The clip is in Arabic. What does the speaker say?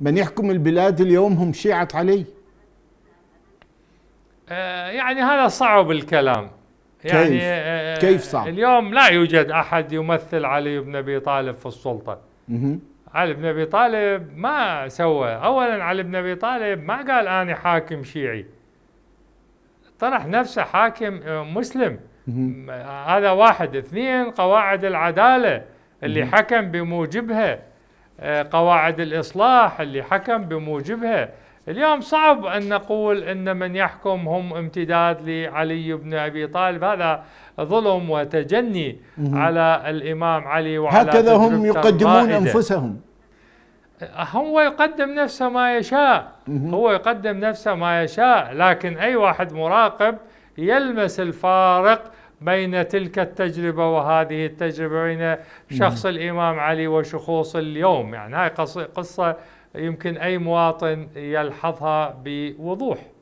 من يحكم البلاد اليوم هم شيعة علي آه، يعني هذا صعب الكلام يعني كيف, آه، كيف صعب اليوم لا يوجد أحد يمثل علي بن أبي طالب في السلطة علي بن أبي طالب ما سوى أولا علي بن أبي طالب ما قال أنا حاكم شيعي طرح نفسه حاكم آه، مسلم هذا واحد اثنين قواعد العدالة اللي حكم بموجبها آه، قواعد الإصلاح اللي حكم بموجبها اليوم صعب أن نقول أن من يحكم هم امتداد لعلي بن أبي طالب هذا ظلم وتجني على الإمام علي وعلى هكذا هم يقدمون رائدة. أنفسهم آه، هو يقدم نفسه ما يشاء هو يقدم نفسه ما يشاء لكن أي واحد مراقب يلمس الفارق بين تلك التجربة وهذه التجربة بين شخص الإمام علي وشخوص اليوم يعني هاي قصة يمكن أي مواطن يلحظها بوضوح